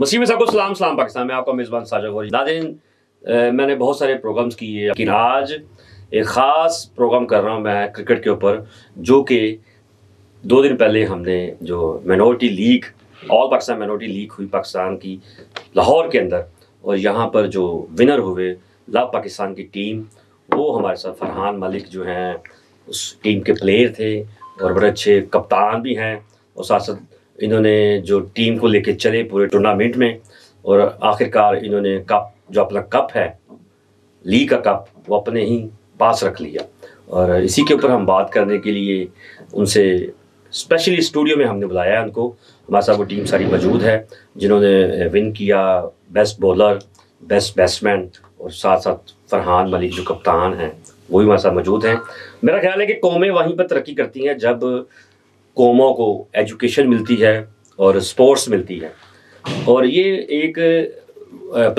मसीम साहब को सलाम सलाम पाकिस्तान में आपका मेज़बान साजा गौरी नादिन मैंने बहुत सारे प्रोग्राम्स किए लेकिन आज एक ख़ास प्रोग्राम कर रहा हूँ मैं क्रिकेट के ऊपर जो कि दो दिन पहले हमने जो minority league all Pakistan minority league हुई पाकिस्तान की लाहौर के अंदर और यहाँ पर जो विनर हुए लव पाकिस्तान की टीम वो हमारे साथ फरहान मलिक जो हैं उस टीम के प्लेयर थे और बड़े अच्छे कप्तान भी हैं और साथ साथ इन्होंने जो टीम को लेके चले पूरे टूर्नामेंट में और आखिरकार इन्होंने कप जो अपना कप है ली का कप वो अपने ही पास रख लिया और इसी के ऊपर हम बात करने के लिए उनसे स्पेशली स्टूडियो में हमने बुलाया है उनको हमारे साथ वो टीम सारी मौजूद है जिन्होंने विन किया बेस्ट बॉलर बेस्ट बैट्समैन और साथ साथ फरहान मलिक जो कप्तान हैं वो भी हमारे साथ मौजूद हैं मेरा ख्याल है कि कौमें वहीं पर तरक्की करती हैं जब कौमों को एजुकेशन मिलती है और स्पोर्ट्स मिलती है और ये एक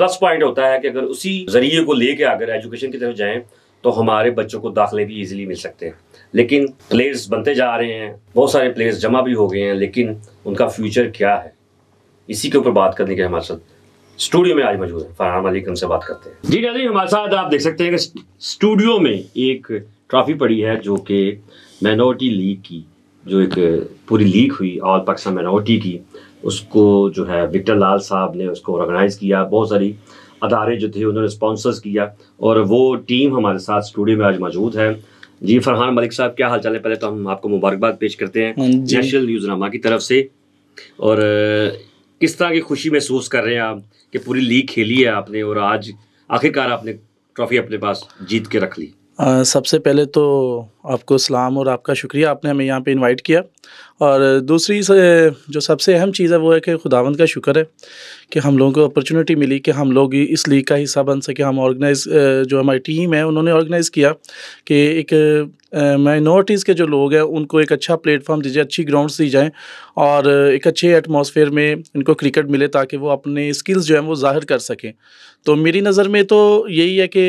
प्लस पॉइंट होता है कि अगर उसी जरिए को लेके अगर एजुकेशन की तरफ जाएं तो हमारे बच्चों को दाखिले भी इजीली मिल सकते हैं लेकिन प्लेयर्स बनते जा रहे हैं बहुत सारे प्लेयर्स जमा भी हो गए हैं लेकिन उनका फ्यूचर क्या है इसी के ऊपर बात करने के हमारे साथ स्टूडियो में आज मौजूद है फरहान अली से बात करते हैं जी नाजी हमारे साथ आप देख सकते हैं कि स्टूडियो में एक ट्रॉफी पड़ी है जो कि माइनॉरिटी लीग की जो एक पूरी लीग हुई ऑल पाकिस्तान माइनॉरिटी की उसको जो है विक्टर लाल साहब ने उसको ऑर्गेनाइज़ किया बहुत सारी अदारे जो थे उन्होंने स्पॉन्सर्स किया और वो टीम हमारे साथ स्टूडियो में आज मौजूद है जी फरहान मलिक साहब क्या हाल चाल है पहले तो हम आपको मुबारकबाद पेश करते हैं नेशनल न्यूज़ नामा की तरफ से और किस तरह की खुशी महसूस कर रहे हैं आप कि पूरी लीग खेली है आपने और आज आखिरकार आपने ट्रॉफी अपने पास जीत के रख ली सबसे पहले तो आपको सलाम और आपका शुक्रिया आपने हमें यहाँ पे इनवाइट किया और दूसरी से जो सबसे अहम चीज़ है वो है कि खुदावंद का शुक्र है कि हम लोगों को अपॉर्चुनिटी मिली कि हम लोग इस लीग का हिस्सा बन सके हम ऑर्गेनाइज जो हमारी टीम है उन्होंने ऑर्गेनाइज़ किया कि एक माइनॉरिटीज़ के जो लोग हैं उनको एक अच्छा प्लेटफॉर्म दी जाए अच्छी ग्राउंड्स दी जाएँ और एक अच्छे एटमोसफेयर में इनको क्रिकेट मिले ताकि वो अपने स्किल्स जो हैं वो ज़ाहिर कर सकें तो मेरी नज़र में तो यही है कि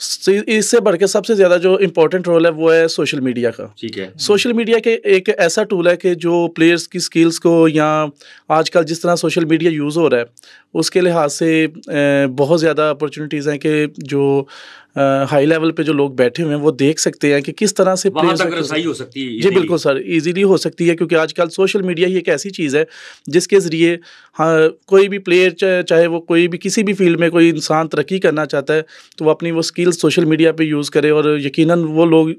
इससे बढ़ के सबसे ज़्यादा जो इम्पोर्टेंट रोल है वो है सोशल मीडिया का ठीक है सोशल मीडिया के एक ऐसा टूल है कि जो प्लेयर्स की स्किल्स को या आजकल जिस तरह सोशल मीडिया यूज़ हो रहा है उसके लिहाज से बहुत ज़्यादा अपॉर्चुनिटीज़ हैं कि जो हाई लेवल पे जो लोग बैठे हुए हैं वो देख सकते हैं कि किस तरह से प्लेयर तक हो सकती है जी बिल्कुल सर इजीली हो सकती है क्योंकि आजकल सोशल मीडिया ही एक ऐसी चीज़ है जिसके ज़रिए हाँ कोई भी प्लेयर चाहे वो कोई भी किसी भी फील्ड में कोई इंसान तरक्की करना चाहता है तो वो अपनी वो स्किल्स सोशल मीडिया पर यूज़ करे और यकीन वो लोग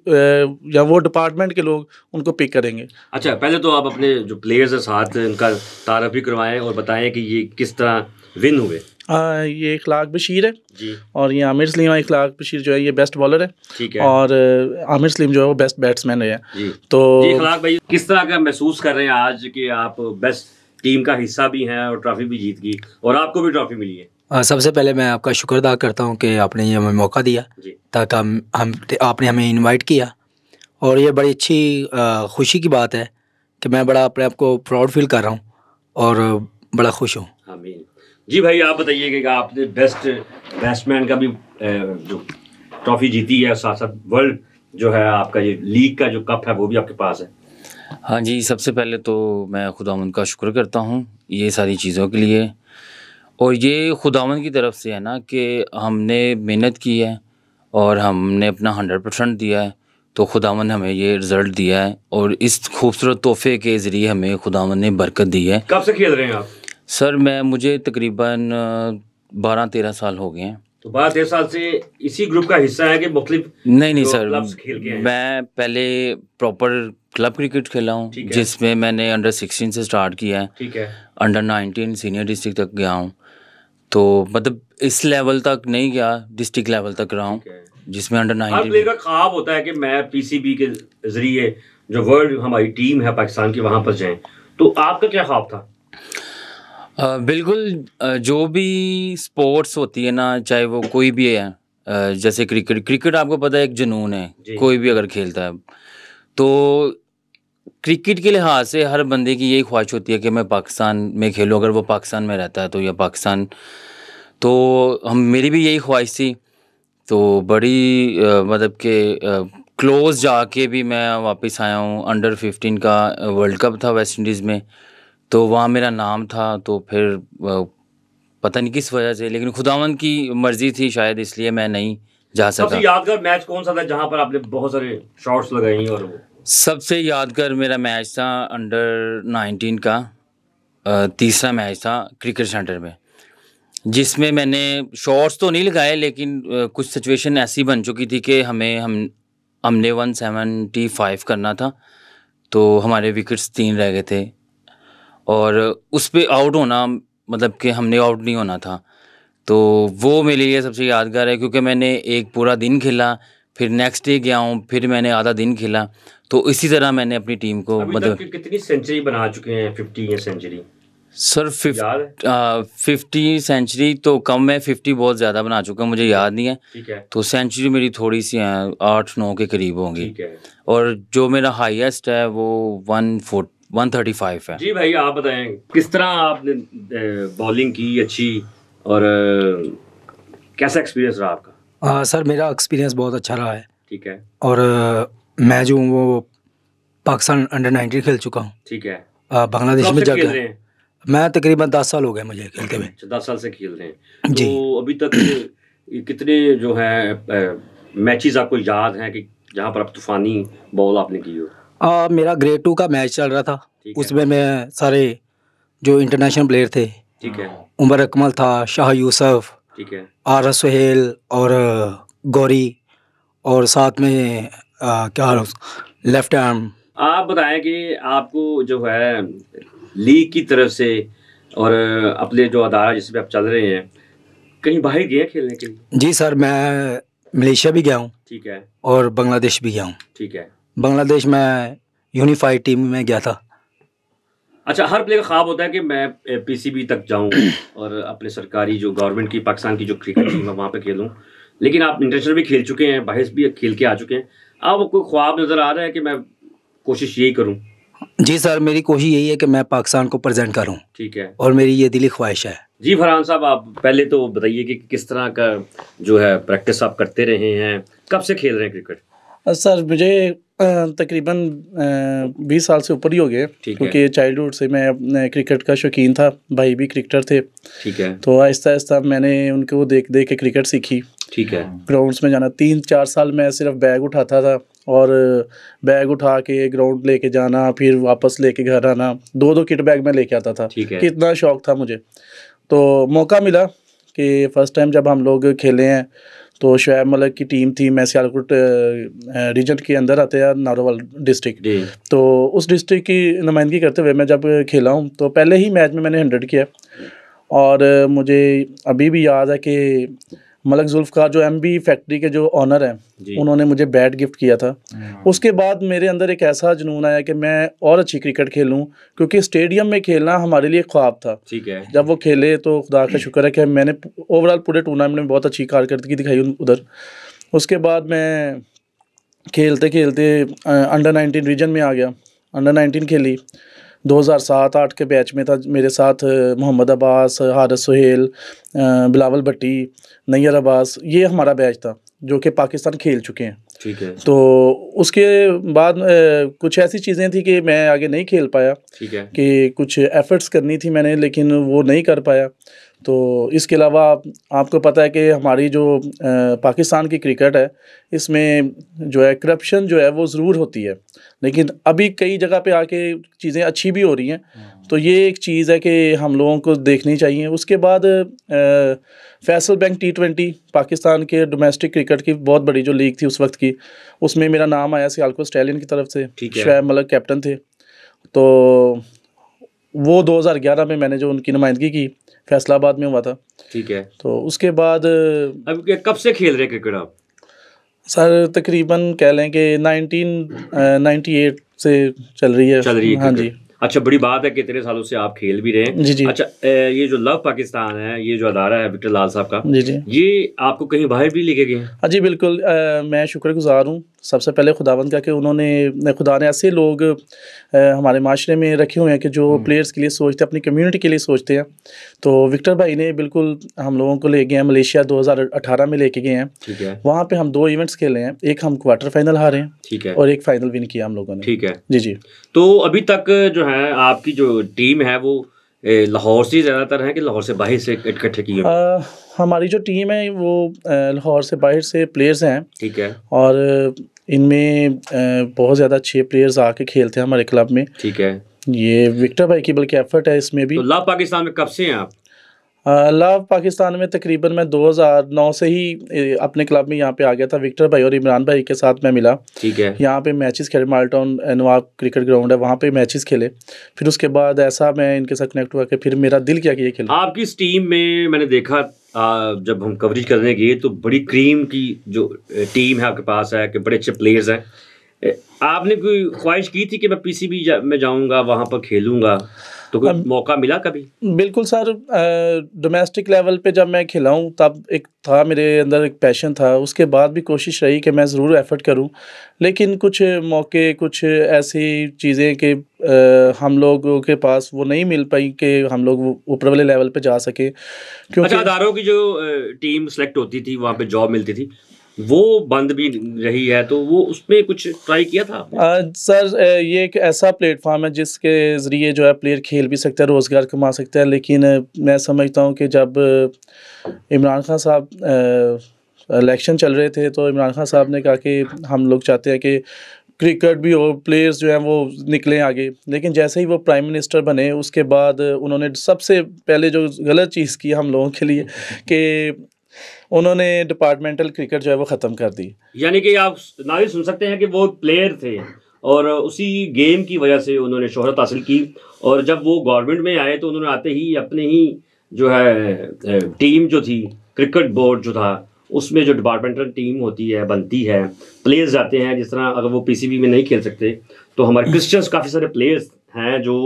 या वो डिपार्टमेंट के लोग उनको पिक करेंगे अच्छा पहले तो आप अपने जो प्लेयर्स हैं साथ उनका तारफ़ भी करवाएँ और बताएं कि ये किस तरह विन हुए ये इखलाक बशीर है जी। और ये आमिर सलीम और इखलाक बशीर जो है ये बेस्ट बॉलर है है और आमिर सलीम जो है वो बेस्ट बैट्समैन है जी। तो इखलाक भाई किस तरह का महसूस कर रहे हैं आज कि आप बेस्ट टीम का हिस्सा भी हैं और ट्रॉफी भी जीत गई और आपको भी ट्रॉफी मिली है सबसे पहले मैं आपका शुक्र अदा करता हूँ कि आपने ये हमें मौका दिया ताकि हम हम आपने हमें इनवाइट किया और ये बड़ी अच्छी खुशी की बात है कि मैं बड़ा अपने आप को प्राउड फील कर रहा हूँ और बड़ा खुश हूँ आमीन जी भाई आप बताइए कि आपने बेस्ट बैट्समैन का भी जो ट्रॉफी जीती है साथ साथ वर्ल्ड जो है आपका ये लीग का जो कप है वो भी आपके पास है हाँ जी सबसे पहले तो मैं खुदावन का शुक्र करता हूँ ये सारी चीज़ों के लिए और ये खुदावन की तरफ से है ना कि हमने मेहनत की है और हमने अपना हंड्रेड परसेंट दिया है तो खुदावन हमें ये रिज़ल्ट दिया है और इस खूबसूरत तोहफे के ज़रिए हमें खुदावन ने बरकत दी है कब से खेल रहे हैं आप सर मैं मुझे तकरीबन बारह तेरह साल हो गए हैं तो बारह तेरह साल से इसी ग्रुप का हिस्सा है कि मुख्तलिफ नहीं नहीं सर मैं पहले प्रॉपर क्लब क्रिकेट खेला हूँ जिसमें मैंने अंडर सिक्सटीन से स्टार्ट किया है ठीक है अंडर नाइनटीन सीनियर डिस्ट्रिक्ट तक गया हूँ तो मतलब इस लेवल तक नहीं गया डिस्ट्रिक्ट लेवल तक रहा हूँ जिसमें अंडर नाइनटीन का ख्वाब होता है कि मैं पीसीबी के जरिए जो वर्ल्ड हमारी टीम है पाकिस्तान की वहाँ पर जाए तो आपका क्या ख्वाब था बिल्कुल जो भी स्पोर्ट्स होती है ना चाहे वो कोई भी है जैसे क्रिकेट क्रिकेट आपको पता है एक जुनून है कोई भी अगर खेलता है तो क्रिकेट के लिहाज से हर बंदे की यही ख्वाहिश होती है कि मैं पाकिस्तान में खेलूँ अगर वो पाकिस्तान में रहता है तो या पाकिस्तान तो हम मेरी भी यही ख्वाहिश थी तो बड़ी आ, मतलब के क्लोज़ जाके भी मैं वापस आया हूँ अंडर फिफ्टीन का वर्ल्ड कप था वेस्ट इंडीज़ में तो वहाँ मेरा नाम था तो फिर पता नहीं किस वजह से लेकिन खुदावन की मर्जी थी शायद इसलिए मैं नहीं जा सका सबसे यादगार मैच कौन सा था जहाँ पर आपने बहुत सारे शॉट्स लगाई और सबसे यादगार मेरा मैच था अंडर नाइनटीन का तीसरा मैच था क्रिकेट सेंटर में जिसमें मैंने शॉट्स तो नहीं लगाए लेकिन कुछ सिचुएशन ऐसी बन चुकी थी कि हमें हम हमने वन सेवेंटी फाइव करना था तो हमारे विकेट्स तीन रह गए थे और उस पर आउट होना मतलब कि हमने आउट नहीं होना था तो वो मेरे लिए सबसे यादगार है क्योंकि मैंने एक पूरा दिन खेला फिर नेक्स्ट डे गया हूँ फिर मैंने आधा दिन खेला तो इसी तरह मैंने अपनी टीम को मतलब कितनी सेंचुरी बना चुके हैं फिफ्टी या सेंचुरी सर फिफ्टी सेंचुरी तो कम है फिफ्टी बहुत ज़्यादा बना चुका मुझे याद नहीं है, है। तो सेंचुरी मेरी थोड़ी सी है आठ नौ के करीब होंगी और जो मेरा हाईएस्ट है वो वन फोर्ट 135 है जी भाई आप बताएं किस तरह आपने बॉलिंग की अच्छी और कैसा एक्सपीरियंस रहा आपका आ, सर मेरा एक्सपीरियंस बहुत अच्छा रहा है ठीक है और आ, मैं जो हूँ वो पाकिस्तान अंडर नाइनटीन खेल चुका हूँ ठीक है बांग्लादेश में जाकर मैं तकरीबन दस साल हो गए मुझे खेलते हुए अच्छा, दस साल से खेल रहे हैं जी तो अभी तक कितने जो है मैचेस आपको याद हैं कि जहाँ पर आप तूफानी बॉल आपने की हो आ, मेरा ग्रेड टू का मैच चल रहा था उसमें मैं सारे जो इंटरनेशनल प्लेयर थे ठीक है उमर अकमल था शाह यूसुफ ठीक है आर सुहेल और गौरी और साथ में आ, क्या लेफ्ट आर्म आप बताएं कि आपको जो है लीग की तरफ से और अपने जो अदारा जिसमें आप चल रहे हैं कहीं बाहर गए खेलने के लिए जी सर मैं मलेशिया भी गया हूँ ठीक है और बांग्लादेश भी गया हूँ ठीक है बांग्लादेश में यूनिफाइड टीम में गया था अच्छा हर प्लेयर का ख्वाब होता है कि मैं पीसीबी तक जाऊं और अपने सरकारी जो गवर्नमेंट की पाकिस्तान की जो क्रिकेट टीम है वहाँ पे खेलूं लेकिन आप इंटरनेशनल भी खेल चुके हैं बाहर भी खेल के आ चुके हैं आपको ख्वाब नज़र आ रहा है कि मैं कोशिश यही करूं जी सर मेरी कोशिश यही है कि मैं पाकिस्तान को प्रेजेंट करूं ठीक है और मेरी ये दिली ख्वाहिश है जी फरहान साहब आप पहले तो बताइए कि किस तरह का जो है प्रैक्टिस आप करते रहे हैं कब से खेल रहे हैं क्रिकेट सर मुझे तकरीबन बीस साल से ऊपर ही हो गए क्योंकि चाइल्डहुड से मैं अपने क्रिकेट का शौकीन था भाई भी क्रिकेटर थे ठीक है तो आहिस्ता आहिस्ता मैंने उनको देख देख के क्रिकेट सीखी ठीक है ग्राउंड्स में जाना तीन चार साल मैं सिर्फ बैग उठाता था और बैग उठा के ग्राउंड लेके जाना फिर वापस लेके घर आना दो दो किट बैग में लेके आता था कितना शौक था मुझे तो मौका मिला कि फर्स्ट टाइम जब हम लोग खेले हैं तो शुएब मलिक की टीम थी मैं सियालकोट रीजन के अंदर आते हैं नारोवाल डिस्ट्रिक्ट तो उस डिस्ट्रिक्ट की नुमाइंदगी करते हुए मैं जब खेला हूँ तो पहले ही मैच में मैंने हंड्रेड किया और मुझे अभी भी याद है कि मलक जुल्फ़ार जो एम बी फैक्ट्री के जो ऑनर हैं उन्होंने मुझे बैट गिफ्ट किया था हाँ। उसके बाद मेरे अंदर एक ऐसा जुनून आया कि मैं और अच्छी क्रिकेट खेलूँ क्योंकि स्टेडियम में खेलना हमारे लिए ख्वाब था ठीक है जब वो खेले तो खुदा का शुक्र है कि मैंने ओवरऑल पूरे टूर्नामेंट में बहुत अच्छी कारकर्दगी दिखाई उधर उसके बाद मैं खेलते खेलते अंडर नाइनटीन रीजन में आ गया अंडर नाइनटीन खेली दो हज़ार सात आठ के बैच में था मेरे साथ मोहम्मद अब्बास हारस सुहेल बिलावल भट्टी नैयर अब्बास ये हमारा बैच था जो कि पाकिस्तान खेल चुके हैं ठीक है तो उसके बाद कुछ ऐसी चीज़ें थी कि मैं आगे नहीं खेल पाया ठीक है कि कुछ एफर्ट्स करनी थी मैंने लेकिन वो नहीं कर पाया तो इसके अलावा आपको पता है कि हमारी जो पाकिस्तान की क्रिकेट है इसमें जो है करप्शन जो है वो ज़रूर होती है लेकिन अभी कई जगह पे आके चीज़ें अच्छी भी हो रही हैं हम्म। तो ये एक चीज़ है कि हम लोगों को देखनी चाहिए उसके बाद Faisal bank T twenty Pakistan के डोमेस्टिक क्रिकेट की बहुत बड़ी जो लीग थी उस वक्त की उसमें मेरा नाम आया सियालको स्टैलिन की तरफ से शुएब मलक कैप्टन थे तो वो 2011 में मैंने जो उनकी नुमाइंदगी की फैसलाबाद में हुआ था ठीक है तो उसके बाद अब कब से खेल रहे क्रिकेट आप सर तकरीबन कह लें कि नाइनटीन नाइन्टी एट से चल रही है चल रही है हाँ जी अच्छा बड़ी बात है कितने सालों से आप खेल भी रहे हैं जी जी अच्छा ये जो लव पाकिस्तान है ये जो अदारा है विक्टर लाल साहब का जी जी ये आपको कहीं बाहर भी लेके गए हाँ जी बिल्कुल आ, मैं शुक्रगुजार हूँ सबसे पहले खुदावन का कि उन्होंने खुदा ने ऐसे लोग आ, हमारे माशरे में रखे हुए हैं कि जो हम्म। प्लेयर्स के लिए सोचते हैं अपनी कम्युनिटी के लिए सोचते हैं तो विक्टर भाई ने बिल्कुल हम लोगों को ले गए हैं मलेशिया दो में लेके गए हैं ठीक है वहाँ पे हम दो इवेंट्स खेले हैं एक हम क्वार्टर फाइनल हारे हैं ठीक है और एक फाइनल विन किया हम लोगों ने ठीक है जी जी तो अभी तक जो है आपकी जो टीम है वो लाहौर से ज़्यादातर है कि लाहौर से बाहर से इकट्ठे किए हमारी जो टीम है वो लाहौर से बाहर से प्लेयर्स हैं ठीक है और इनमें बहुत ज़्यादा अच्छे प्लेयर्स आके खेलते हैं हमारे क्लब में ठीक है ये विक्टर भाई की बल्कि एफर्ट है इसमें भी तो ला पाकिस्तान में कब से हैं आप लव पाकिस्तान में तकरीबन मैं 2009 से ही अपने क्लब में यहाँ पे आ गया था विक्टर भाई और इमरान भाई के साथ मैं मिला ठीक है यहाँ पे मैचेस खेले मालटाउन नवाब क्रिकेट ग्राउंड है वहाँ पे मैचेस खेले फिर उसके बाद ऐसा मैं इनके साथ कनेक्ट हुआ कि फिर मेरा दिल क्या किया खेला आपकी इस टीम में मैंने देखा आ, जब हम कवरेज करने गए तो बड़ी क्रीम की जो टीम है आपके पास है कि बड़े अच्छे प्लेयर्स हैं आपने कोई ख्वाहिश की थी कि मैं पीसीबी जा, में जाऊँगा वहाँ पर खेलूंगा तो कोई मौका मिला कभी बिल्कुल सर डोमेस्टिक लेवल पे जब मैं खिला हूँ तब एक था मेरे अंदर एक पैशन था उसके बाद भी कोशिश रही कि मैं ज़रूर एफ़र्ट करूँ लेकिन कुछ मौके कुछ ऐसी चीज़ें कि हम लोगों के पास वो नहीं मिल पाई कि हम लोग ऊपर वाले लेवल पे जा सके क्योंकि अच्छा की जो टीम सेलेक्ट होती थी वहाँ पे जॉब मिलती थी वो बंद भी रही है तो वो उसमें कुछ ट्राई किया था आ, सर ये एक ऐसा प्लेटफॉर्म है जिसके ज़रिए जो है प्लेयर खेल भी सकता है रोज़गार कमा सकता है लेकिन मैं समझता हूँ कि जब इमरान खान साहब इलेक्शन चल रहे थे तो इमरान खान साहब ने कहा कि हम लोग चाहते हैं कि क्रिकेट भी हो प्लेयर्स जो हैं वो निकलें आगे लेकिन जैसे ही वो प्राइम मिनिस्टर बने उसके बाद उन्होंने सबसे पहले जो गलत चीज़ की हम लोगों के लिए कि उन्होंने डिपार्टमेंटल क्रिकेट जो है वो ख़त्म कर दी यानी कि आप नावी सुन सकते हैं कि वो प्लेयर थे और उसी गेम की वजह से उन्होंने शोहरत हासिल की और जब वो गवर्नमेंट में आए तो उन्होंने आते ही अपने ही जो है टीम जो थी क्रिकेट बोर्ड जो था उसमें जो डिपार्टमेंटल टीम होती है बनती है प्लेयर्स आते हैं जिस तरह अगर वो पीसीबी में नहीं खेल सकते तो हमारे क्रिश्चियंस काफ़ी सारे प्लेयर्स हैं जो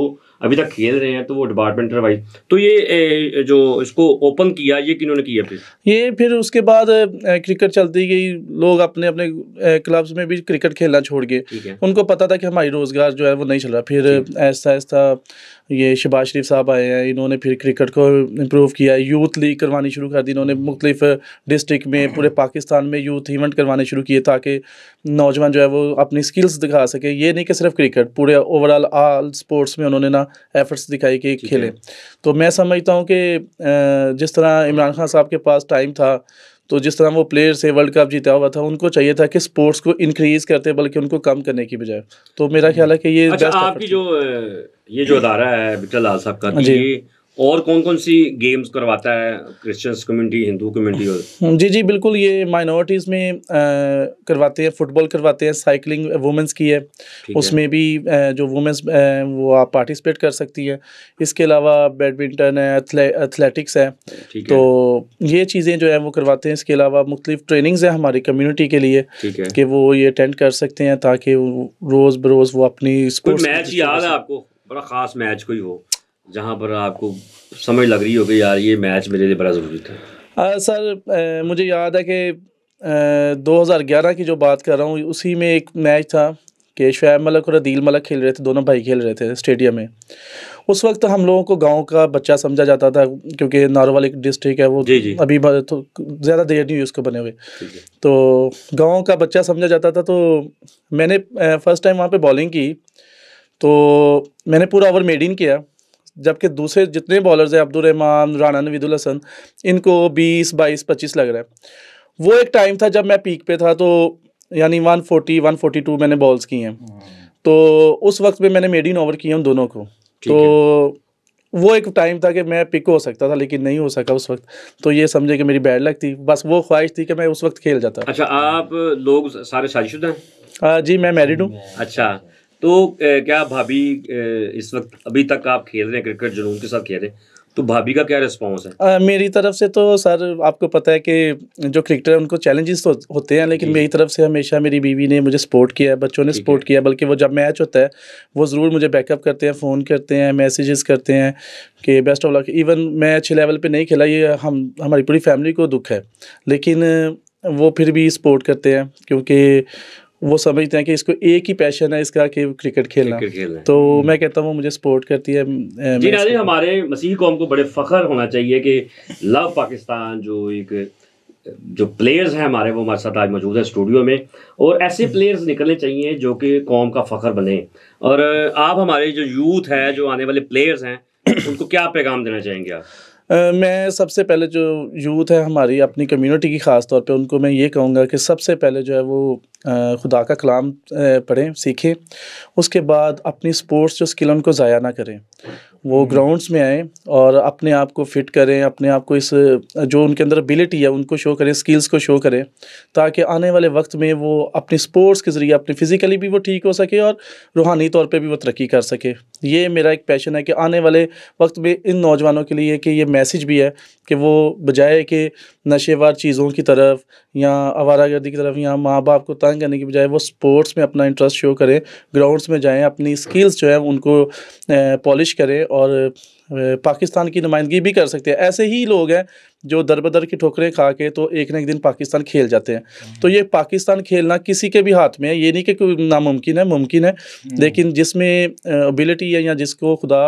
अभी तक खेल रहे हैं तो वो डिपार्टमेंटल वाइज तो ये जो इसको ओपन किया ये किन्होंने किया फिर ये फिर उसके बाद क्रिकेट चलती गई लोग अपने अपने क्लब्स में भी क्रिकेट खेलना छोड़ गए उनको पता था कि हमारी रोज़गार जो है वो नहीं चल रहा फिर ऐसा ऐसा ये शबाज शरीफ साहब आए हैं इन्होंने फिर क्रिकेट को इम्प्रूव किया यूथ लीग करवानी शुरू कर दी इन्होंने मुख्तलिफ डिस्ट्रिक्ट में पूरे पाकिस्तान में यूथ इवेंट करवाने शुरू किए ताकि नौजवान जो है वो अपनी स्किल्स दिखा सके ये नहीं कि सिर्फ क्रिकेट पूरे ओवरऑल आल स्पोर्ट्स में उन्होंने ना एफर्ट्स दिखाई कि खेले तो मैं समझता हूँ कि जिस तरह इमरान खान साहब के पास टाइम था तो जिस तरह वो प्लेयर से वर्ल्ड कप जीता हुआ था उनको चाहिए था कि स्पोर्ट्स को इंक्रीज करते बल्कि उनको कम करने की बजाय तो मेरा ख्याल है कि ये अच्छा, आपकी जो ये जो अदारा है बिटल लाल साहब का और कौन कौन सी गेम्स करवाता है क्रिश्चियंस कम्युनिटी हिंदू कम्युनिटी जी जी बिल्कुल ये माइनॉरिटीज़ में आ, करवाते हैं फुटबॉल करवाते हैं साइकिलिंग वुमेंस की है उसमें भी आ, जो वुमेंस वो आप पार्टिसिपेट कर सकती है इसके अलावा बैडमिंटन है एथलेटिक्स है तो है। ये चीज़ें जो है वो करवाते हैं इसके अलावा मुख्तलिफ ट्रेनिंग्स हैं हमारी कम्यूनिटी के लिए कि वो ये अटेंड कर सकते हैं ताकि रोज़ बरोज़ वो अपनी मैच याद है आपको बड़ा खास मैच कोई हो जहाँ पर आपको समझ लग रही होगी यार ये मैच मेरे लिए बड़ा ज़रूरी था आ, सर आ, मुझे याद है कि दो हज़ार ग्यारह की जो बात कर रहा हूँ उसी में एक मैच था कि शुएब मलक और अदील मलक खेल रहे थे दोनों भाई खेल रहे थे स्टेडियम में उस वक्त हम लोगों को गांव का बच्चा समझा जाता था क्योंकि नारोवाल एक डिस्ट्रिक्ट है वो जी जी। अभी तो ज़्यादा देर नहीं हुई उसको बने हुए तो गांव का बच्चा समझा जाता था तो मैंने फर्स्ट टाइम वहाँ पे बॉलिंग की तो मैंने पूरा ओवर मेड इन किया जबकि दूसरे जितने बॉलर्स हैं अब्दुलरहमान राना नवीदुल हसन इनको बीस बाईस पच्चीस लग रहा है वो एक टाइम था जब मैं पीक पे था तो यानी one forty one forty two मैंने बॉल्स किए हैं हम्म। तो उस वक्त में मैंने मेड इन ओवर किए उन दोनों को तो वो एक टाइम था कि मैं पिक हो सकता था लेकिन नहीं हो सका उस वक्त तो ये समझे कि मेरी बैड लक थी बस वो ख्वाहिश थी कि मैं उस वक्त खेल जाता अच्छा आप लोग सारे शादीशुदा हैं हाँ जी मैं मैरिड हूँ अच्छा तो क्या भाभी इस वक्त अभी तक आप खेल रहे हैं क्रिकेट जुनून के साथ खेल रहे हैं तो भाभी का क्या रिस्पॉन्स है आ, मेरी तरफ से तो सर आपको पता है कि जो क्रिकेटर है उनको चैलेंजेस तो होते हैं लेकिन मेरी तरफ से हमेशा मेरी बीवी ने मुझे सपोर्ट किया है बच्चों ने सपोर्ट किया बल्कि वो जब मैच होता है वो ज़रूर मुझे बैकअप करते हैं फ़ोन करते हैं मैसेजेस करते हैं कि बेस्ट ऑफ लक इवन मैं अच्छे लेवल पर नहीं खेला ये हम हमारी पूरी फैमिली को दुख है लेकिन वो फिर भी सपोर्ट करते हैं क्योंकि वो समझते हैं कि इसको एक ही पैशन है इसका कि क्रिकेट खेलना तो मैं कहता हूँ मुझे सपोर्ट करती है जी हमारे मसीह कौम को बड़े फ़ख्र होना चाहिए कि लव पाकिस्तान जो एक जो प्लेयर्स हैं हमारे वो हमारे साथ आज मौजूद है स्टूडियो में और ऐसे प्लेयर्स निकलने चाहिए जो कि कौम का फ़ख्र बने और आप हमारे जो यूथ है जो आने वाले प्लेयर्स हैं उनको क्या पैगाम देना चाहेंगे आप मैं सबसे पहले जो यूथ है हमारी अपनी कम्युनिटी की ख़ास तौर पे उनको मैं ये कहूँगा कि सबसे पहले जो है वो खुदा का कलाम पढ़ें सीखें उसके बाद अपनी स्पोर्ट्स जो स्किल उनको ज़ाया ना करें वो ग्राउंड्स हम्म। में आएँ और अपने आप को फिट करें अपने आप को इस जो उनके अंदर एबिलिटी है उनको शो करें स्किल्स को शो करें ताकि आने वाले वक्त में वो अपनी स्पोर्ट्स के ज़रिए अपने फिज़िकली भी वो ठीक हो सके और रूहानी तौर पे भी वो तरक्की कर सके ये मेरा एक पैशन है कि आने वाले वक्त में इन नौजवानों के लिए कि ये मैसेज भी है कि वो बजाय के नशेवार चीज़ों की तरफ या आवारा गर्दी की तरफ या माँ बाप को तंग करने की बजाय वो स्पोर्ट्स में अपना इंटरेस्ट शो करें ग्राउंड्स में जाएं अपनी स्किल्स जो है उनको पॉलिश करें और पाकिस्तान की नुमाइंदगी भी कर सकते हैं ऐसे ही लोग हैं जो दर बदर की ठोकरें खा के तो एक ना एक दिन पाकिस्तान खेल जाते हैं हम्म। तो ये पाकिस्तान खेलना किसी के भी हाथ में है ये नहीं कि नामुमकिन है मुमकिन है हम्म। लेकिन जिसमें अबिलिटी है या जिसको खुदा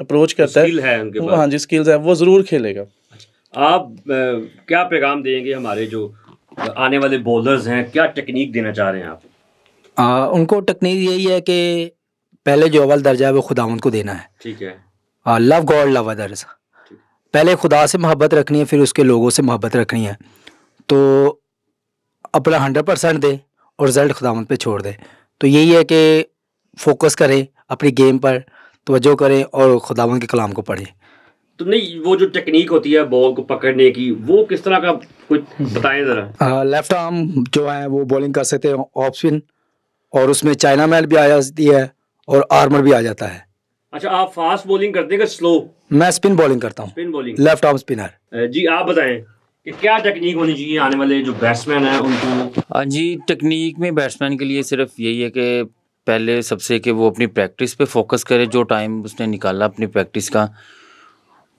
अप्रोच तो करता है, है हाँ जी स्किल्स है वो ज़रूर खेलेगा अच्छा। आप क्या पैगाम देंगे हमारे जो आने वाले बॉलर्स हैं क्या टेक्निक देना चाह रहे हैं आप आ, उनको टेक्निक यही है कि पहले जो अवल दर्जा है वो खुदा को देना है ठीक है लव गॉड लव अदर्स पहले खुदा से मोहब्बत रखनी है फिर उसके लोगों से मोहब्बत रखनी है तो अपना हंड्रेड परसेंट दे और रिजल्ट खुदावंत पे छोड़ दे तो यही है कि फोकस करें अपनी गेम पर तोज्जो करें और खुदावंत के कलाम को पढ़ें तो नहीं वो जो टेक्निक होती है बॉल को पकड़ने की वो किस तरह का कुछ बताएं जरा लेफ्ट आर्म जो है वो बॉलिंग कर सकते हैं ऑफ स्पिन और उसमें चाइना मैल भी आ जाती है और आर्मर भी आ जाता है अच्छा आप फास्ट बॉलिंग करते हैं स्लो मैं स्पिन बॉलिंग करता हूँ लेफ्ट आर्म स्पिनर जी आप बताएं कि क्या टेक्निक होनी चाहिए आने वाले जो बैट्समैन हैं उनको हाँ जी टेक्निक में बैट्समैन के लिए सिर्फ यही है कि पहले सबसे कि वो अपनी प्रैक्टिस पे फोकस करे जो टाइम उसने निकाला अपनी प्रैक्टिस का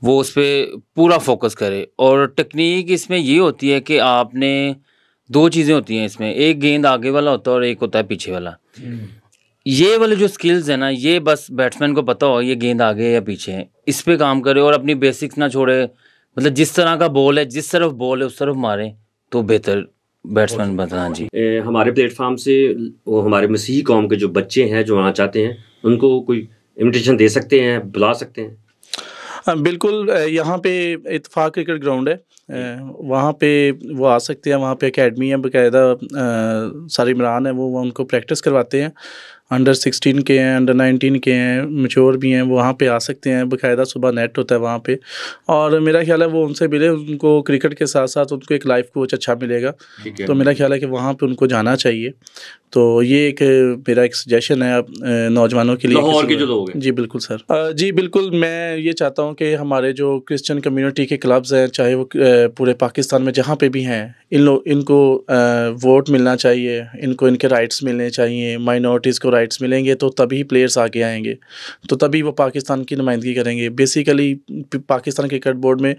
वो उस पर पूरा फोकस करे और टेक्निक इसमें ये होती है कि आपने दो चीज़ें होती हैं इसमें एक गेंद आगे वाला होता है और एक होता है पीछे वाला हम्म। ये वाले जो स्किल्स है ना ये बस बैट्समैन को पता हो ये गेंद आगे या पीछे है इस पर काम करे और अपनी बेसिक्स ना छोड़े मतलब जिस तरह का बॉल है जिस तरफ बॉल है उस तरफ मारे तो बेहतर बैट्समैन बताना जी ए, हमारे प्लेटफॉर्म से वो हमारे मसीह कॉम के जो बच्चे हैं जो आना चाहते हैं उनको कोई इन्विटेशन दे सकते हैं बुला सकते हैं हाँ, बिल्कुल यहाँ पे इतफाक़ क्रिकेट ग्राउंड है वहाँ पे वो आ सकते हैं वहाँ पे एकेडमी है बाकायदा सारे इमरान हैं वो उनको प्रैक्टिस करवाते हैं अंडर सिक्सटीन के हैं अंडर नाइनटीन के हैं मच्योर भी हैं वहाँ पे आ सकते हैं बाकायदा सुबह नेट होता है वहाँ पे और मेरा ख्याल है वो उनसे मिले उनको क्रिकेट के साथ साथ उनको एक लाइफ कोच अच्छा मिलेगा तो मेरा ख्याल है कि वहाँ पे उनको जाना चाहिए तो ये एक मेरा एक सजेशन है आप नौजवानों के लिए लाहौर के जो लोग हैं जी बिल्कुल सर जी बिल्कुल मैं ये चाहता हूँ कि हमारे जो क्रिश्चियन कम्युनिटी के क्लब्स हैं चाहे वो पूरे पाकिस्तान में जहाँ पे भी हैं इन लोग इनको वोट मिलना चाहिए इनको इनके राइट्स मिलने चाहिए माइनॉरिटीज़ को राइट्स मिलेंगे तो तभी प्लेयर्स आगे आएंगे तो तभी वो पाकिस्तान की नुमाइंदगी करेंगे बेसिकली पाकिस्तान क्रिकेट बोर्ड में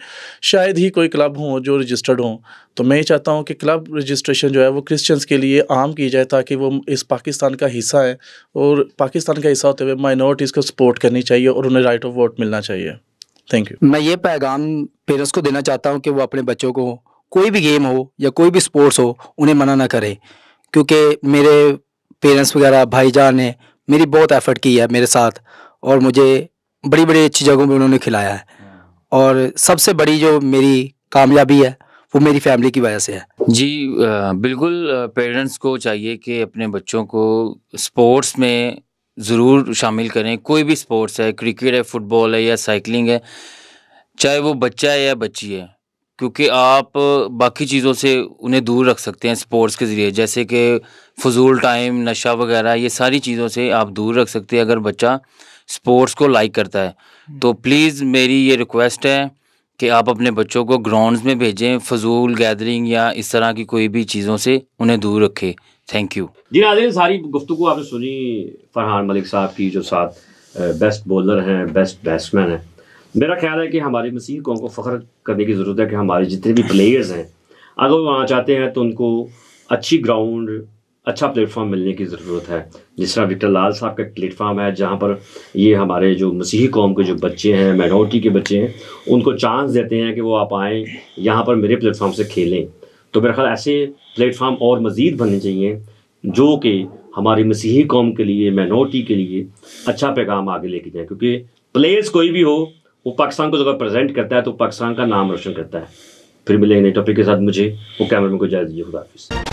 शायद ही कोई क्लब हों जो रजिस्टर्ड हों तो मैं ये चाहता हूँ कि क्लब रजिस्ट्रेशन जो है वो क्रिश्चियंस के लिए आम की जाए ताकि वो वो इस पाकिस्तान का हिस्सा है और पाकिस्तान का हिस्सा होते हुए माइनॉरिटीज़ को सपोर्ट करनी चाहिए और उन्हें राइट ऑफ वोट मिलना चाहिए थैंक यू मैं ये पैगाम पेरेंट्स को देना चाहता हूँ कि वो अपने बच्चों को कोई भी गेम हो या कोई भी स्पोर्ट्स हो उन्हें मना ना करें क्योंकि मेरे पेरेंट्स वगैरह भाईजान ने मेरी बहुत एफर्ट की है मेरे साथ और मुझे बड़ी बड़ी अच्छी जगहों पर उन्होंने खिलाया है और सबसे बड़ी जो मेरी कामयाबी है वो मेरी फैमिली की वजह से है जी बिल्कुल पेरेंट्स को चाहिए कि अपने बच्चों को स्पोर्ट्स में ज़रूर शामिल करें कोई भी स्पोर्ट्स है क्रिकेट है फुटबॉल है या साइकिलिंग है चाहे वो बच्चा है या बच्ची है क्योंकि आप बाकी चीज़ों से उन्हें दूर रख सकते हैं स्पोर्ट्स के ज़रिए जैसे कि फजूल टाइम नशा वगैरह ये सारी चीज़ों से आप दूर रख सकते हैं अगर बच्चा स्पोर्ट्स को लाइक करता है हम्म। तो प्लीज़ मेरी ये रिक्वेस्ट है कि आप अपने बच्चों को ग्राउंड्स में भेजें फजूल गैदरिंग या इस तरह की कोई भी चीज़ों से उन्हें दूर रखें थैंक यू जी नाजरीन सारी गुफ्तु आपने सुनी फरहान मलिक साहब की जो साथ बेस्ट बॉलर हैं बेस्ट बैट्समैन हैं मेरा ख्याल है कि हमारे मसीह कौम को फ़ख्र करने की ज़रूरत है कि हमारे जितने भी प्लेयर्स हैं अगर वो वहाँ चाहते हैं तो उनको अच्छी ग्राउंड अच्छा प्लेटफॉर्म मिलने की ज़रूरत है जिस तरह विक्टर लाल साहब का प्लेटफॉर्म है जहाँ पर ये हमारे जो मसीही कौम के जो बच्चे हैं माइनॉरिटी के बच्चे हैं उनको चांस देते हैं कि वो आप आएँ यहाँ पर मेरे प्लेटफॉर्म से खेलें तो मेरा ख्याल ऐसे प्लेटफार्म और मज़ीद बनने चाहिए जो कि हमारी मसीही कौम के लिए माइनॉरिटी के लिए अच्छा पैगाम आगे लेके जाए क्योंकि प्लेस कोई भी हो वो पाकिस्तान को जब प्रेजेंट करता है तो पाकिस्तान का नाम रोशन करता है फिर मिलेंगे नए टॉपिक के साथ मुझे वो कैमरा में को जाए दीजिए खुदाफिज़